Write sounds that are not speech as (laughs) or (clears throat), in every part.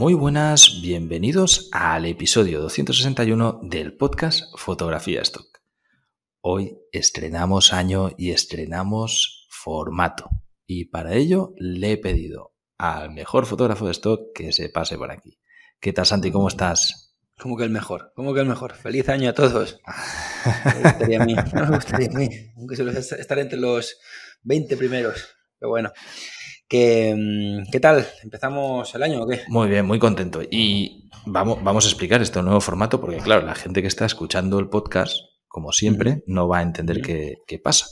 Muy buenas, bienvenidos al episodio 261 del podcast Fotografía Stock. Hoy estrenamos año y estrenamos formato. Y para ello le he pedido al mejor fotógrafo de stock que se pase por aquí. ¿Qué tal, Santi? ¿Cómo estás? Como que el mejor, como que el mejor. Feliz año a todos. (laughs) Me gustaría a mí, (laughs) me gustaría a mí. Aunque los estar entre los 20 primeros. Pero bueno. Mm, ¿Qué, tal? ¿Empezamos el año o qué? Muy bien, muy contento. Y vamos, vamos a explicar este nuevo formato porque, claro, la gente que está escuchando el podcast, como siempre, no va a entender qué, pasa.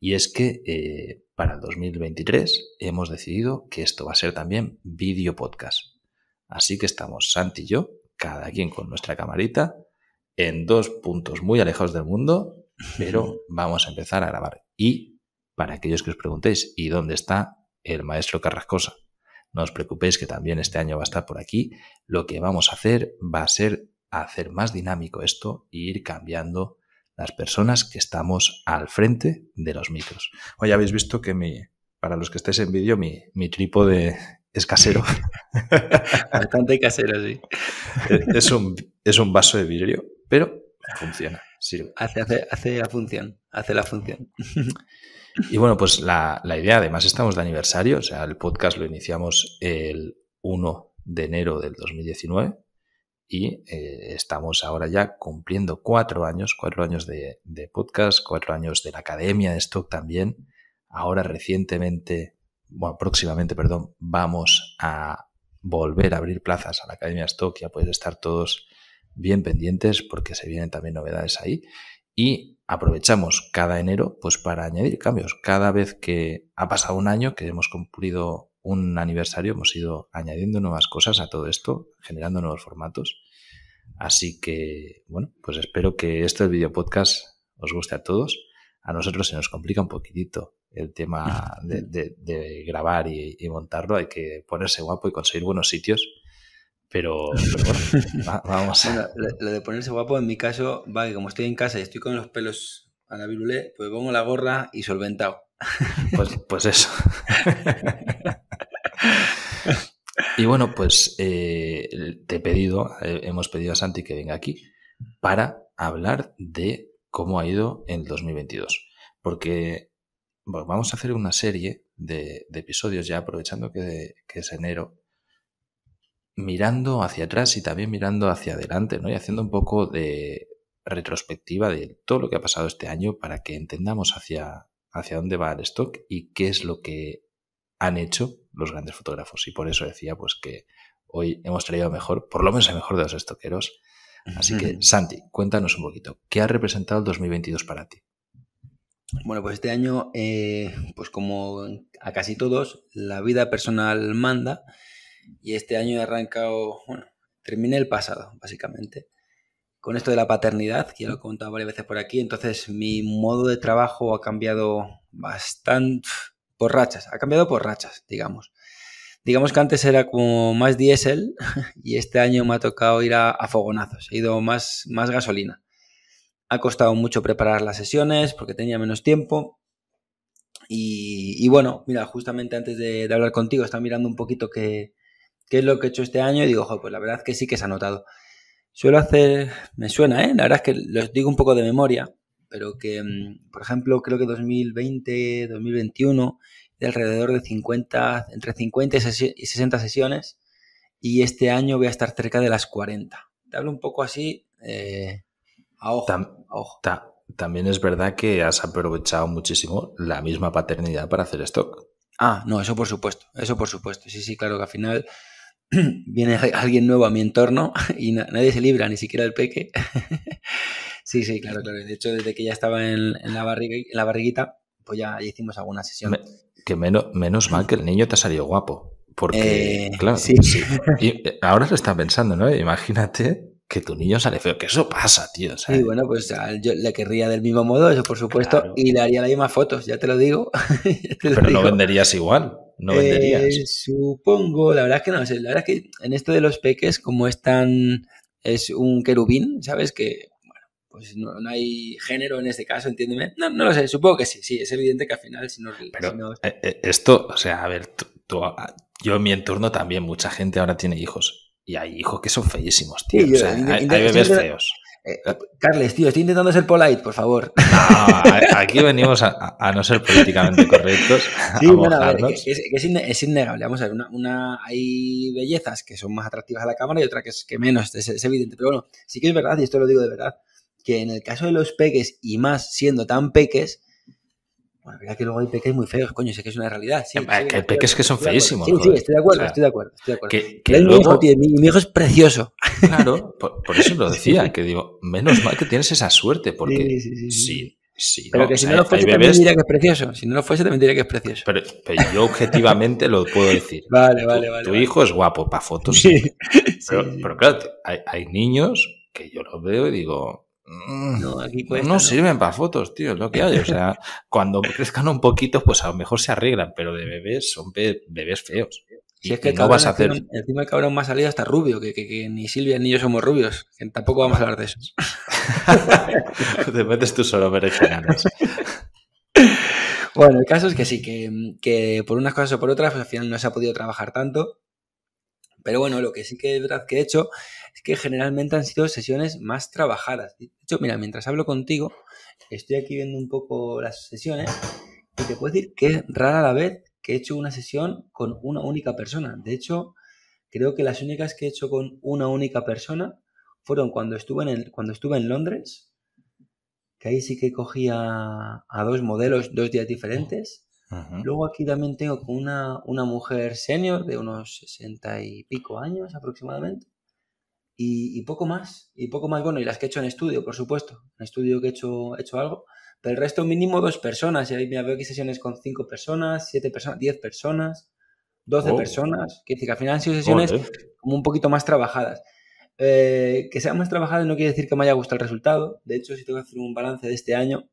Y es que eh, para el 2023 hemos decidido que esto va a ser también video podcast. Así que estamos Santi y yo, cada quien con nuestra camarita, en dos puntos muy alejados del mundo, pero vamos a empezar a grabar. Y para aquellos que os preguntéis, ¿y dónde está el maestro Carrascosa. No os preocupéis que también este año va a estar por aquí. Lo que vamos a hacer va a ser hacer más dinámico esto e ir cambiando las personas que estamos al frente de los micros. Hoy habéis visto que mi, para los que estéis en vídeo, mi, mi trípode es casero. (laughs) Bastante casero, sí. Es un, es un vaso de vidrio, pero funciona. Hace, hace, la función, hace la función. Y bueno, pues la, idea, además estamos de aniversario, o sea, el podcast lo iniciamos el 1 de enero del 2019 y eh, estamos ahora ya cumpliendo cuatro años, cuatro años de, podcast, cuatro años de la Academia de Stock también. Ahora recientemente, bueno, próximamente, perdón, vamos a volver a abrir plazas a la Academia de Stock, ya puedes estar todos bien pendientes porque se vienen también novedades ahí y aprovechamos cada enero pues para añadir cambios. Cada vez que ha pasado un año, que hemos cumplido un aniversario, hemos ido añadiendo nuevas cosas a todo esto, generando nuevos formatos. Así que, bueno, pues espero que este video podcast os guste a todos. A nosotros se nos complica un poquitito el tema de, (laughs) grabar y montarlo. Hay que ponerse guapo y conseguir buenos sitios pero, (laughs) vamos. lo, de ponerse guapo, en mi caso, va que como estoy en casa y estoy con los pelos a la virulé, pues pongo la gorra y solventado. (laughs) Pues, pues, eso. (laughs) y bueno, pues eh, te he pedido, eh, hemos pedido a Santi que venga aquí para hablar de cómo ha ido en 2022. Porque vamos a hacer una serie de, episodios ya, aprovechando que, que es enero, mirando hacia atrás y también mirando hacia adelante, ¿no? Y haciendo un poco de retrospectiva de todo lo que ha pasado este año para que entendamos hacia, hacia dónde va el stock y qué es lo que han hecho los grandes fotógrafos. Y por eso decía pues que hoy hemos traído mejor, por lo menos el mejor de los estoqueros. Así que, Santi, cuéntanos un poquito, ¿qué ha representado el 2022 para ti? Bueno, pues este año, eh, pues como a casi todos, la vida personal manda y este año he arrancado, bueno, terminé el pasado, básicamente, con esto de la paternidad, que ya lo he contado varias veces por aquí, entonces mi modo de trabajo ha cambiado bastante por rachas, ha cambiado por rachas, digamos. Digamos que antes era como más diésel (laughs) y este año me ha tocado ir a, fogonazos, he ido más, más gasolina. Ha costado mucho preparar las sesiones porque tenía menos tiempo, y, bueno, mira, justamente antes de, de, hablar contigo, estaba mirando un poquito que qué es lo que he hecho este año y digo, ojo, pues la verdad que sí que se ha notado. Suelo hacer, me suena, ¿eh? La verdad es que los digo un poco de memoria, pero que, mm, por ejemplo, creo que 2020, 2021, de alrededor de 50, entre 50 y 60 sesiones, y este año voy a estar cerca de las 40. Te hablo un poco así eh, ojo. también es verdad que has aprovechado muchísimo la misma paternidad para hacer stock. Ah, no, eso por supuesto, eso por supuesto. Sí, sí, claro que al final (clears throat) viene alguien nuevo a mi entorno (laughs) y nadie se libra, ni siquiera el peque. (laughs) sí, sí, claro, claro. De hecho, desde que ya estaba en, la, barriga, la barriguita, pues ya, hicimos alguna sesión. que menos, menos mal que el niño te ha salido guapo. Porque, eh, claro, sí. Eh, ahora lo está pensando, ¿no? Imagínate que tu niño sale feo, que eso pasa, tío. Y bueno, pues yo le querría del mismo modo, eso por supuesto, y le haría las mismas fotos, ya te lo digo. (laughs) Pero no venderías igual, no eh, venderías. supongo, la verdad es que no, la verdad es que en esto de los peques, como es tan, es un querubín, ¿sabes? Que, bueno, pues no, hay género en este caso, entiéndeme. No, no lo sé, supongo que sí, sí, es evidente que al final si no... Eh, eh, esto, o sea, a ver, yo en mi entorno también mucha gente ahora tiene hijos y hay hijos que son feísimos, tío. hay, bebés feos. Eh, eh, Carles, tío, estoy intentando ser polite, por favor. aquí venimos a, no ser políticamente correctos. es, innegable. Vamos a ver, una, hay bellezas que son más atractivas a la cámara y otra que, es que menos, es, es, evidente. Pero bueno, sí que es verdad, y esto lo digo de verdad, que en el caso de los peques y más siendo tan peques, bueno, mira que luego hay peques muy feos, coño, sé que es una realidad. que hay peques que son feísimos. Sí, sí, estoy de acuerdo, estoy de acuerdo. Que, mi, hijo, es precioso. (laughs) Claro, por, eso lo decía, que digo, menos mal que tienes esa suerte, porque sí, sí. Pero que si no lo fuese también diría que es precioso. Si no lo fuese también diría que es precioso. Pero, yo objetivamente lo puedo decir. (laughs) Vale, vale, vale. Tu hijo es guapo para fotos. Sí. (laughs) Pero, claro, hay niños que yo los veo y digo, Mm, no, no, sirven para fotos, tío, lo que hay. O sea, (laughs) cuando crezcan un poquito, pues a lo mejor se arreglan, pero de bebés son bebés feos. y es que a este Encima, el cabrón más salido hasta rubio, que, ni Silvia ni yo somos rubios, tampoco vamos a hablar de eso. (laughs) Te metes tú solo, (laughs) bueno, el caso es que sí, que, por unas cosas o por otras, pues al final no se ha podido trabajar tanto. Pero bueno, lo que sí que verdad que he hecho es que generalmente han sido sesiones más trabajadas. De hecho, mira, mientras hablo contigo, estoy aquí viendo un poco las sesiones y te puedo decir que es rara la vez que he hecho una sesión con una única persona. De hecho, creo que las únicas que he hecho con una única persona fueron cuando estuve en, cuando estuve en Londres, que ahí sí que cogía a dos modelos dos días diferentes. Luego aquí también tengo una, una mujer senior de unos 60 y pico años aproximadamente. Y, poco más, y poco más, bueno, y las que he hecho en estudio, por supuesto, en estudio que he hecho, hecho algo, pero el resto mínimo dos personas, y ahí veo que sesiones con cinco personas, siete personas, diez personas, doce oh. personas, que, que al final han sido sesiones como un poquito más trabajadas. Eh, que sean más trabajadas no quiere decir que me haya gustado el resultado, de hecho si tengo que hacer un balance de este año,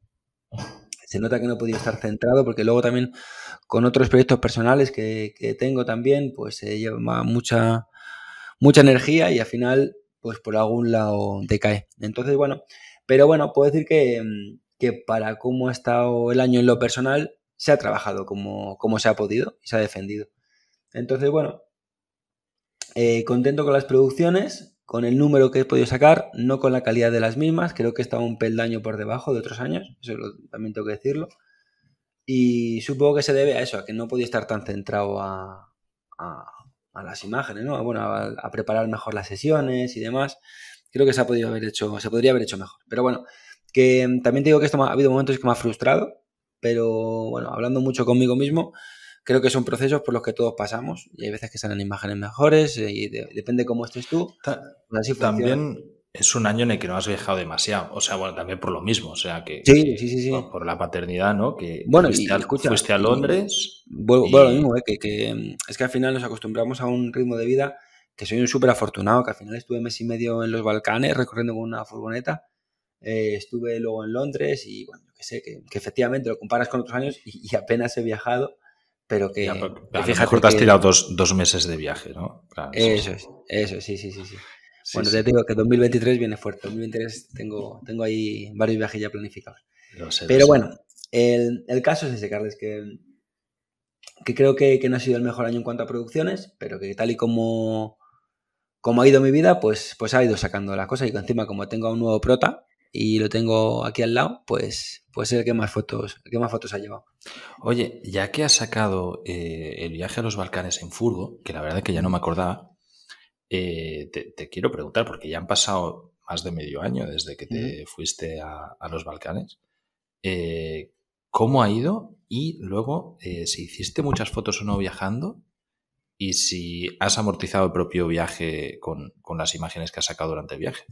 se nota que no he podido estar centrado porque luego también con otros proyectos personales que, tengo también, pues se eh, lleva mucha mucha energía y al final, pues por algún lado decae. Entonces, bueno, pero bueno, puedo decir mm, que, para cómo ha estado el año en lo personal, se ha trabajado como, como se ha podido y se ha defendido. Entonces, bueno, eh, contento con las producciones, con el número que he podido sacar, no con la calidad de las mismas. Creo que he estado un peldaño por debajo de otros años, eso también tengo que decirlo. Y supongo que se debe a eso, a que no podía estar tan centrado a, a las imágenes, ¿no? Bueno, a, preparar mejor las sesiones y demás. Creo que se ha podido haber hecho, se podría haber hecho mejor. Pero bueno, que también digo que esto ha habido momentos que me ha frustrado, pero bueno, hablando mucho conmigo mismo, creo que son procesos por los que todos pasamos y hay veces que salen imágenes mejores eh, y depende cómo estés tú. así también es un año en el que no has viajado demasiado. O sea, bueno, también por lo mismo. O sea, que. Sí, sí, sí, sí. Por la paternidad, ¿no? Que bueno, y, escucha, fuiste a Londres. Bueno, lo mismo, eh, que, mm, es que al final nos acostumbramos a un ritmo de vida que soy un súper afortunado, que al final estuve mes y medio en los Balcanes recorriendo con una furgoneta. Eh, estuve luego en Londres y, bueno, que sé, que, efectivamente lo comparas con otros años y, apenas he viajado pero que. a te has tirado dos, meses de viaje, ¿no? eso, eso es, eso, sí, sí, sí, sí bueno, ya te digo que 2023 viene fuerte. 2023 tengo, tengo ahí varios viajes ya planificados. Pero bueno, El, caso es ese, Carles, que, que creo que, no ha sido el mejor año en cuanto a producciones, pero que tal y como, como ha ido mi vida, pues, pues ha ido sacando las cosas. Y encima, como tengo a un nuevo prota y lo tengo aquí al lado, pues, pues es el que más fotos, que más fotos ha llevado. Oye, ya que has sacado eh, el viaje a los Balcanes en Furgo, que la verdad es que ya no me acordaba, eh, te, quiero preguntar, porque ya han pasado más de medio año desde que te fuiste a, los Balcanes, eh, ¿cómo ha ido? Y luego, eh, si hiciste muchas fotos o no viajando, y si has amortizado el propio viaje con, las imágenes que has sacado durante el viaje.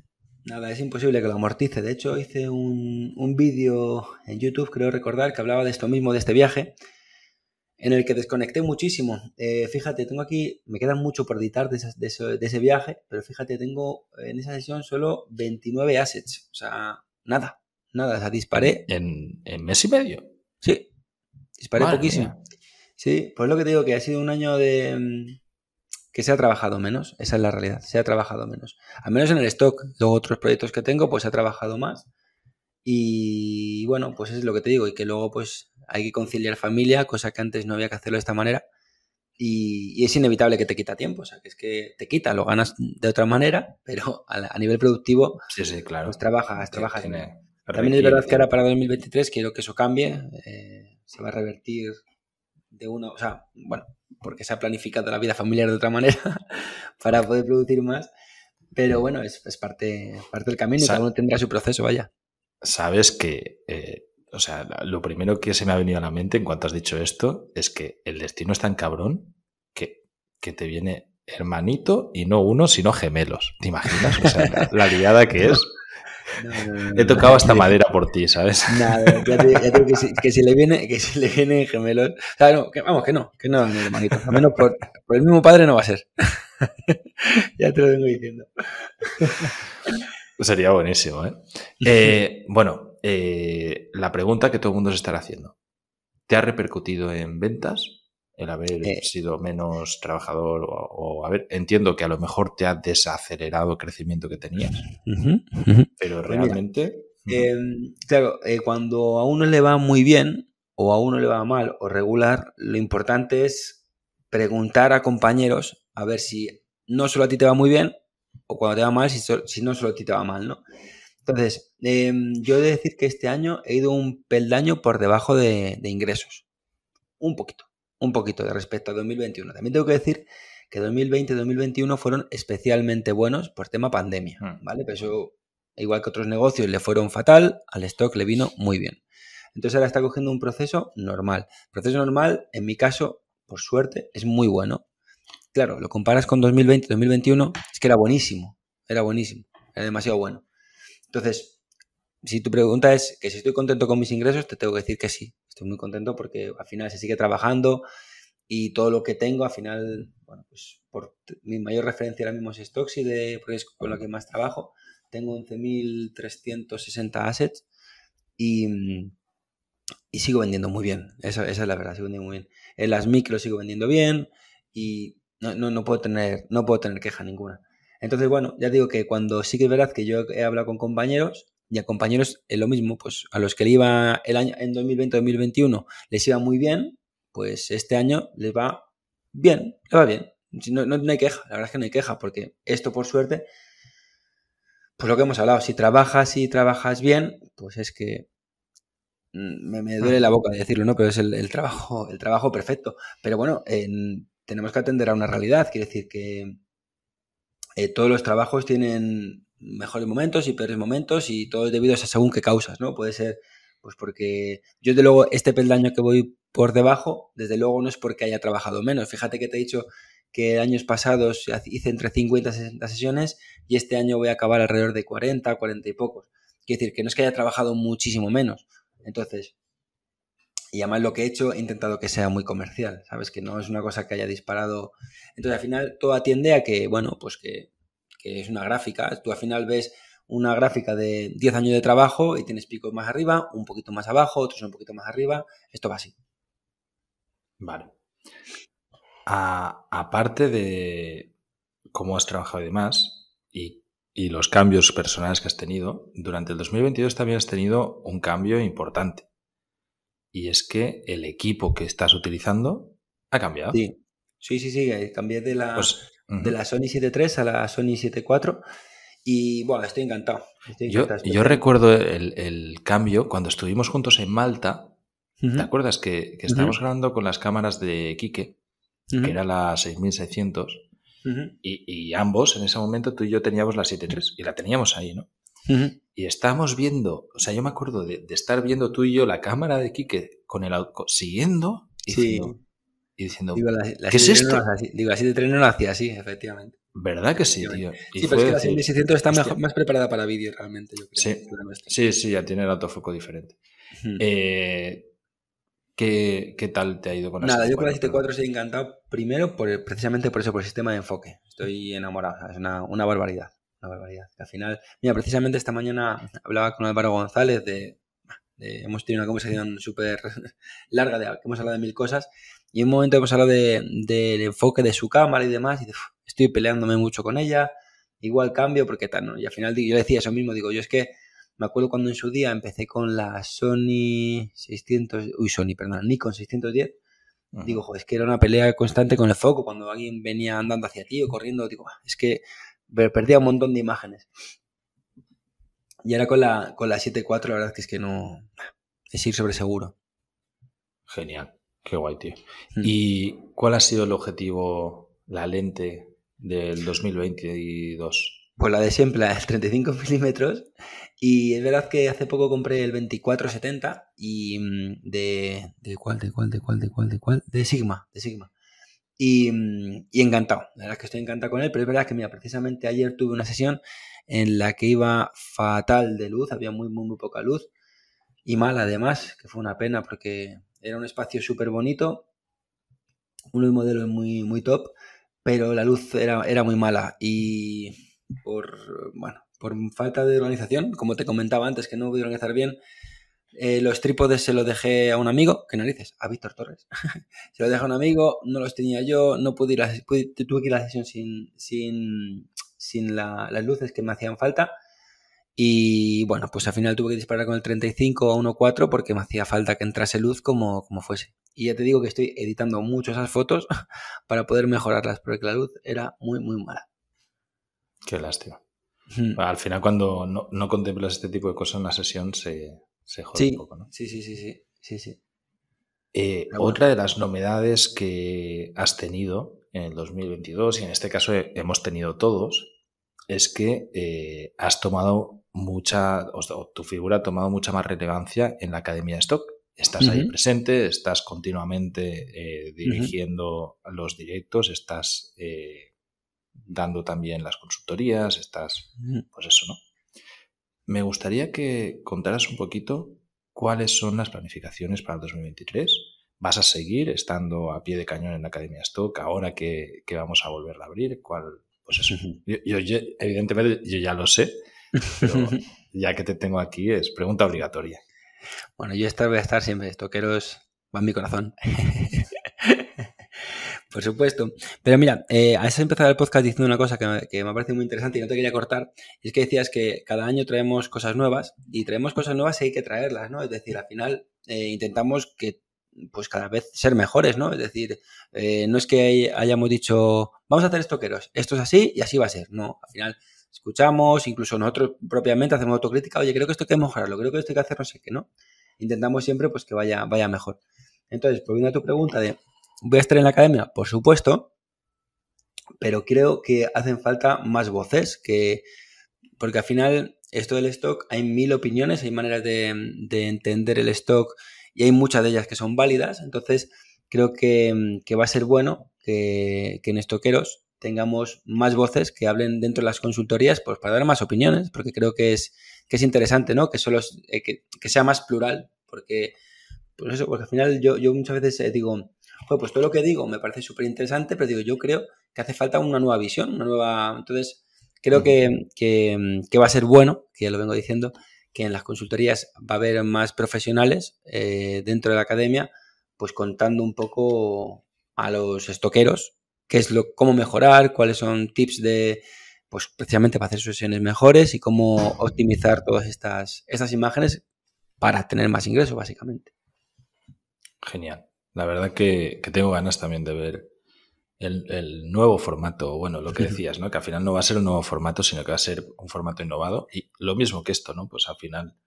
Nada, es imposible que lo amortice. De hecho, hice un, un vídeo en YouTube, creo recordar, que hablaba de esto mismo, de este viaje, en el que desconecté muchísimo. Eh, fíjate, tengo aquí, me queda mucho por editar de, ese, viaje, pero fíjate, tengo en esa sesión solo 29 assets, o sea, nada, nada, o sea, disparé. ¿En, mes y medio? Sí, disparé poquísimo. Sí, pues lo que te digo, que ha sido un año de mm, que se ha trabajado menos, esa es la realidad, se ha trabajado menos. Al menos en el stock, los otros proyectos que tengo, pues se ha trabajado más. Y bueno, pues es lo que te digo, y que luego pues hay que conciliar familia, cosa que antes no había que hacerlo de esta manera. Y, es inevitable que te quita tiempo, o sea, que es que te quita, lo ganas de otra manera, pero a, nivel productivo, sí, sí, claro. pues trabajas, trabajas. También es verdad que ahora para 2023 quiero que eso cambie, eh, se va a revertir de uno, o sea, bueno, porque se ha planificado la vida familiar de otra manera (laughs) para poder producir más, pero bueno, es, es parte, parte del camino y cada uno tendrá su proceso, vaya. Sabes que eh, o sea, lo primero que se me ha venido a la mente en cuanto has dicho esto es que el destino es tan cabrón que, que te viene hermanito y no uno, sino gemelos. ¿Te imaginas? O sea, la, (laughs) liada que es. He tocado hasta madera por ti, ¿sabes? Nada, que, si, le viene, que si le gemelos. O sea, vamos, que no, que no, hermanito. Al menos por, el mismo padre no va a ser. (laughs) ya te lo vengo diciendo. Sería buenísimo, eh, eh bueno, eh, la pregunta que todo el mundo se estará haciendo. ¿Te ha repercutido en ventas el haber eh. sido menos trabajador o, a ver, entiendo que a lo mejor te ha desacelerado el crecimiento que tenías, pero pues realmente... Em, claro, eh, cuando a uno le va muy bien o a uno le va mal o regular, lo importante es preguntar a compañeros a ver si no solo a ti te va muy bien o cuando te va mal, si, si no solo a ti te va mal, ¿no? Entonces, em, yo he de decir que este año he ido un peldaño por debajo de, ingresos. Un poquito, un poquito de respecto a 2021. También tengo que decir que 2020 y 2021 fueron especialmente buenos por tema pandemia, mm. ¿vale? Pero eso, igual que otros negocios, le fueron fatal, al stock le vino muy bien. Entonces ahora está cogiendo un proceso normal. proceso normal, en mi caso, por suerte, es muy bueno. Claro, lo comparas con 2020, 2021, es que era buenísimo, era buenísimo, era demasiado bueno. Entonces, si tu pregunta es que si estoy contento con mis ingresos, te tengo que decir que sí. Estoy muy contento porque al final se sigue trabajando y todo lo que tengo, al final, bueno, pues por mi mayor referencia ahora mismo es Stoxy, de, porque es con la que más trabajo. Tengo 11.360 assets y, sigo vendiendo muy bien. Esa, es la verdad, sigo vendiendo muy bien. En las micro sigo vendiendo bien y no, puedo, tener, no puedo tener queja ninguna. Entonces, bueno, ya digo que cuando sí que es verdad que yo he hablado con compañeros y a compañeros es lo mismo, pues a los que le iba el año en 2020-2021 les iba muy bien, pues este año les va bien, les va bien. No, no, hay queja, la verdad es que no hay queja, porque esto por suerte, pues lo que hemos hablado, si trabajas y trabajas bien, pues es que mm, me, duele la boca de decirlo, ¿no? Pero es el, trabajo, el trabajo perfecto. Pero bueno, tenemos que atender a una realidad, quiere decir que eh, todos los trabajos tienen mejores momentos y peores momentos y todo es debido a según qué causas, ¿no? Puede ser, pues porque yo desde luego este peldaño que voy por debajo, desde luego no es porque haya trabajado menos. Fíjate que te he dicho que años pasados hice entre 50 y 60 sesiones y este año voy a acabar alrededor de 40, 40 y pocos. Quiere decir que no es que haya trabajado muchísimo menos. Entonces, y además lo que he hecho he intentado que sea muy comercial, ¿sabes? Que no es una cosa que haya disparado. Entonces al final todo atiende a que, bueno, pues que, es una gráfica. Tú al final ves una gráfica de 10 años de trabajo y tienes picos más arriba, un poquito más abajo, otros un poquito más arriba. Esto va así. Vale. aparte de cómo has trabajado y demás, y, y los cambios personales que has tenido, durante el 2022 también has tenido un cambio importante y es que el equipo que estás utilizando ha cambiado. Sí, sí, sí, sí eh, cambié de la, pues, de la Sony 7.3 a la Sony 7.4 y bueno, estoy encantado. yo, recuerdo el, cambio cuando estuvimos juntos en Malta. ¿Te acuerdas que, que estábamos grabando con las cámaras de Quique, que era la 6600? Y, ambos en ese momento, tú y yo teníamos la 7.3 y la teníamos ahí, ¿no? Y estamos viendo, o sea, yo me acuerdo de, estar viendo tú y yo la cámara de Quique con el auto siguiendo y diciendo, es esto? así, digo, así de tren no hacía así, efectivamente. ¿Verdad que sí, tío? sí, pero es que la 7600 está más preparada para vídeo realmente, yo creo. Sí, sí, ya tiene el autofoco diferente. Eh, ¿qué, tal te ha ido con la Nada, yo con la 74 he encantado, primero por, precisamente por eso, por el sistema de enfoque. Estoy enamorado, es una barbaridad barbaridad. al final, mira, precisamente esta mañana hablaba con Álvaro González de, hemos tenido una conversación súper (laughs) larga, de, hemos hablado de mil cosas, y en un momento hemos hablado del enfoque de su cámara y demás, y estoy peleándome mucho con ella, igual cambio porque tal, ¿no? Y al final yo decía eso mismo, digo, yo es que me acuerdo cuando en su día empecé con la Sony 600, uy, Sony, perdón, Nikon 610, Digo, es que era una pelea constante con el foco. Cuando alguien venía andando hacia ti o corriendo, digo, ah, es que pero perdía un montón de imágenes. Y ahora con la, con la 7.4 la verdad que es que no... Es ir sobre seguro. Genial, qué guay, tío. Mm. ¿Y cuál ha sido el objetivo, la lente del 2022? Pues la de siempre, el (laughs) 35 milímetros. Y es verdad que hace poco compré el 2470 y mm, de... ¿De cuál, de cuál, de cuál, de cuál, de cuál? De Sigma, de Sigma. Mm, y, encantado. La verdad es que estoy encantado con él, pero es verdad que, mira, precisamente ayer tuve una sesión en la que iba fatal de luz, había muy, muy, muy poca luz y mala además, que fue una pena porque era un espacio súper bonito, un modelo muy, muy top, pero la luz era, era muy mala y por, bueno, por falta de organización, como te comentaba antes que no voy a organizar bien, eh, los trípodes se los dejé a un amigo, que dices, a Víctor Torres. (laughs) se los dejé a un amigo, no los tenía yo, no pude ir a, tuve que la sesión sin, sin, sin las luces que me hacían falta. Y bueno, pues al final tuve que disparar con el 35 a 1.4 porque me hacía falta que entrase luz como, como fuese. Y ya te digo que estoy editando mucho esas fotos (laughs) para poder mejorarlas, porque la luz era muy, muy mala. Qué lástima. Mm. Al final, cuando no, no contemplas este tipo de cosas en la sesión, se, se jode sí, un poco, ¿no? Sí, sí, sí, sí. sí, eh, Otra de las novedades que has tenido en el 2022, y en este caso hemos tenido todos, es que eh, has tomado mucha, o tu figura ha tomado mucha más relevancia en la Academia de Stock. Estás ahí presente, estás continuamente eh, dirigiendo los directos, estás dando también las consultorías, estás, pues eso, ¿no? Me gustaría que contaras un poquito cuáles son las planificaciones para el 2023. ¿Vas a seguir estando a pie de cañón en la Academia Stock ahora que, vamos a volver a abrir? ¿Cuál? Pues Yo, evidentemente yo ya lo sé, (laughs) ya que te tengo aquí es pregunta obligatoria. Bueno, yo esta voy a estar siempre, estoqueros va en mi corazón. Por supuesto. Pero mira, a eh, has empezado el podcast diciendo una cosa que, que me parecido muy interesante y no te quería cortar. es que decías que cada año traemos cosas nuevas y traemos cosas nuevas y hay que traerlas, ¿no? Es decir, al final eh, intentamos que pues cada vez ser mejores, ¿no? Es decir, eh, no es que hayamos dicho, vamos a hacer estoqueros, esto es así y así va a ser. No, al final escuchamos, incluso nosotros propiamente hacemos autocrítica, oye, creo que esto hay que mejorarlo, creo que esto hay que hacer no sé qué, ¿no? Intentamos siempre pues que vaya, vaya mejor. Entonces, volviendo a tu pregunta de ¿Voy a estar en la academia? Por supuesto, pero creo que hacen falta más voces, que, porque al final esto del stock hay mil opiniones, hay maneras de, entender el stock y hay muchas de ellas que son válidas, entonces creo que, va a ser bueno que, en estoqueros tengamos más voces que hablen dentro de las consultorías pues para dar más opiniones, porque creo que es, que es interesante, ¿no? Que, solo eh, que, sea más plural, porque, pues eso, porque al final yo, muchas veces eh, digo, pues todo lo que digo me parece súper interesante, pero digo, yo creo que hace falta una nueva visión, una nueva... Entonces, creo mm. que, que, va a ser bueno, que ya lo vengo diciendo, que en las consultorías va a haber más profesionales eh, dentro de la academia, pues contando un poco a los estoqueros qué es lo, cómo mejorar, cuáles son tips de, pues precisamente para hacer sesiones mejores y cómo optimizar todas estas, estas imágenes para tener más ingresos, básicamente. Genial. La verdad que, tengo ganas también de ver el, nuevo formato, bueno, lo que (laughs) decías, ¿no? Que al final no va a ser un nuevo formato, sino que va a ser un formato innovado. Y lo mismo que esto, ¿no? Pues al final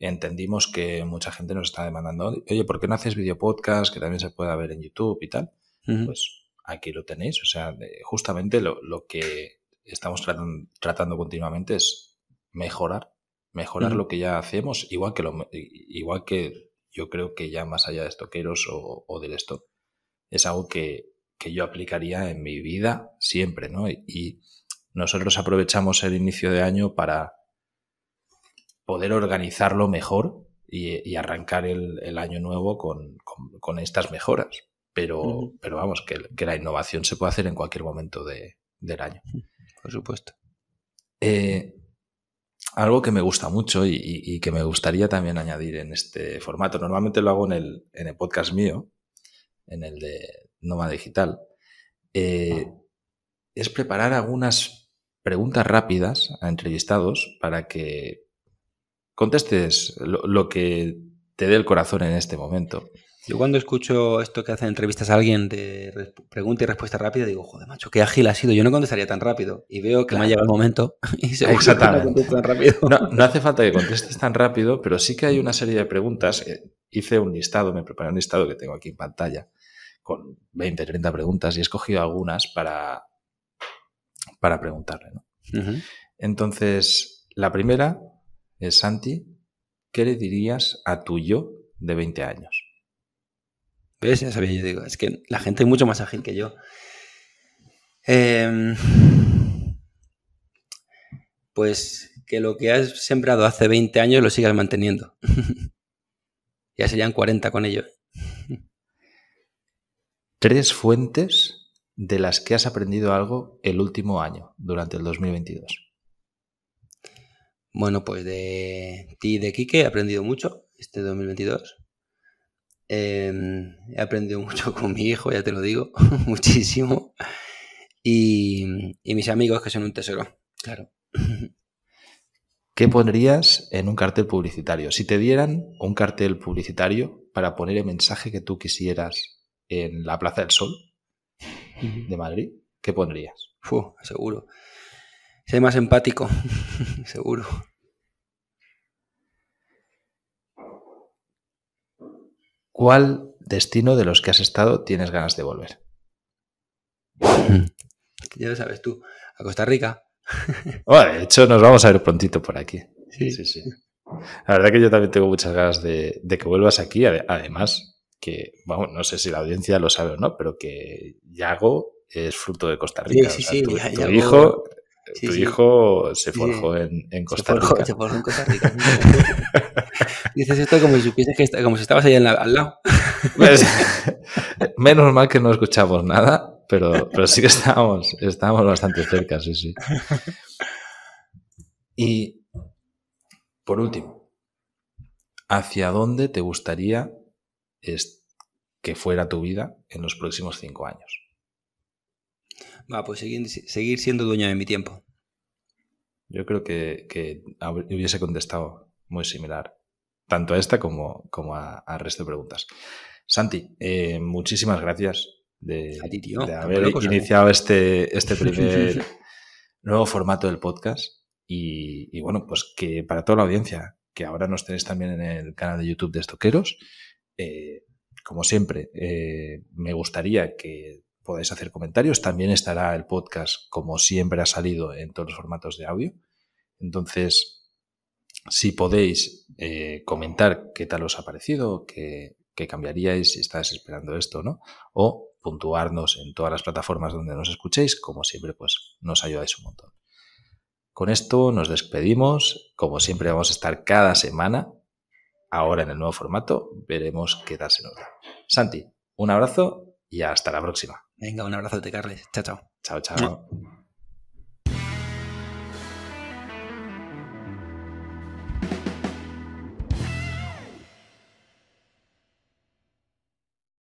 entendimos que mucha gente nos está demandando, oye, ¿por qué no haces video podcast que también se pueda ver en YouTube y tal? Pues aquí lo tenéis. O sea, justamente lo, que estamos tratando, continuamente es mejorar, mejorar lo que ya hacemos, igual que lo, igual que yo creo que ya más allá de estoqueros o, del esto es algo que, yo aplicaría en mi vida siempre, ¿no? Y, nosotros aprovechamos el inicio de año para poder organizarlo mejor y, arrancar el, año nuevo con, estas mejoras. Pero, pero vamos, que, la innovación se puede hacer en cualquier momento del año. Por supuesto. Eh, algo que me gusta mucho y, que me gustaría también añadir en este formato. Normalmente lo hago en el, podcast mío, en el de Noma Digital. Eh, es preparar algunas preguntas rápidas a entrevistados para que contestes lo que te dé el corazón en este momento. Yo cuando escucho esto que hacen entrevistas a alguien de pregunta y respuesta rápida, digo, joder, macho, qué ágil ha sido. Yo no contestaría tan rápido. Y veo que me ha llegado el momento (laughs) y se Exactamente. no, tan rápido. No, hace falta que contestes tan rápido, pero sí que hay una serie de preguntas. Eh, hice un listado, me preparé un listado que tengo aquí en pantalla con 20, 30 preguntas y he escogido algunas para, para preguntarle. Entonces, la primera es, Santi, ¿qué le dirías a tu yo de 20 años? sabía, yo digo, es que la gente es mucho más ágil que yo. Em, pues que lo que has sembrado hace 20 años lo sigas manteniendo. (laughs) ya serían 40 con ello. Tres fuentes de las que has aprendido algo el último año, durante el 2022. Bueno, pues de ti de Quique he aprendido mucho este 2022. Em, he aprendido mucho (laughs) con mi hijo, ya te lo digo, (laughs) muchísimo. Y, mis amigos que son un tesoro, claro. (laughs) ¿Qué pondrías en un cartel publicitario? Si te dieran un cartel publicitario para poner el mensaje que tú quisieras en la Plaza del Sol de Madrid, ¿qué pondrías? seguro. Sé más empático, seguro. ¿cuál destino de los que has estado tienes ganas de volver? ya lo sabes tú, a Costa Rica. Bueno, (laughs) de hecho, nos vamos a ver prontito por aquí. Sí, sí, sí. La verdad que yo también tengo muchas ganas de, que vuelvas aquí. Además, que, vamos, no sé si la audiencia lo sabe o no, pero que Yago es fruto de Costa Rica. Sí, sí, sí, tu, hijo eh, tu hijo se forjó en, Costa Rica. Se forjó, en Costa Rica. (laughs) Dices esto como si supieses como si estabas ahí al lado. (laughs) Pues, menos mal que no escuchamos nada, pero, pero sí que estábamos, estábamos bastante cerca, sí, sí. Y por último, ¿hacia dónde te gustaría que fuera tu vida en los próximos cinco años? Va, pues seguir, seguir siendo dueña de mi tiempo. Yo creo que, hubiese contestado muy similar, tanto a esta como, como al resto de preguntas. Santi, eh, muchísimas gracias de, haber iniciado este, este primer (laughs) nuevo formato del podcast. Y, bueno, pues que para toda la audiencia, que ahora nos tenéis también en el canal de YouTube de Estoqueros, eh, como siempre, eh, me gustaría que Podéis hacer comentarios. También estará el podcast, como siempre ha salido, en todos los formatos de audio. Entonces, si podéis eh, comentar qué tal os ha parecido, qué, qué cambiaríais, si estáis esperando esto o no, o puntuarnos en todas las plataformas donde nos escuchéis, como siempre, pues nos ayudáis un montón. Con esto nos despedimos, como siempre vamos a estar cada semana, ahora en el nuevo formato, veremos qué tal se nos Santi, un abrazo y hasta la próxima. Venga, un abrazote, Carles. Chao, chao. Chao, chao.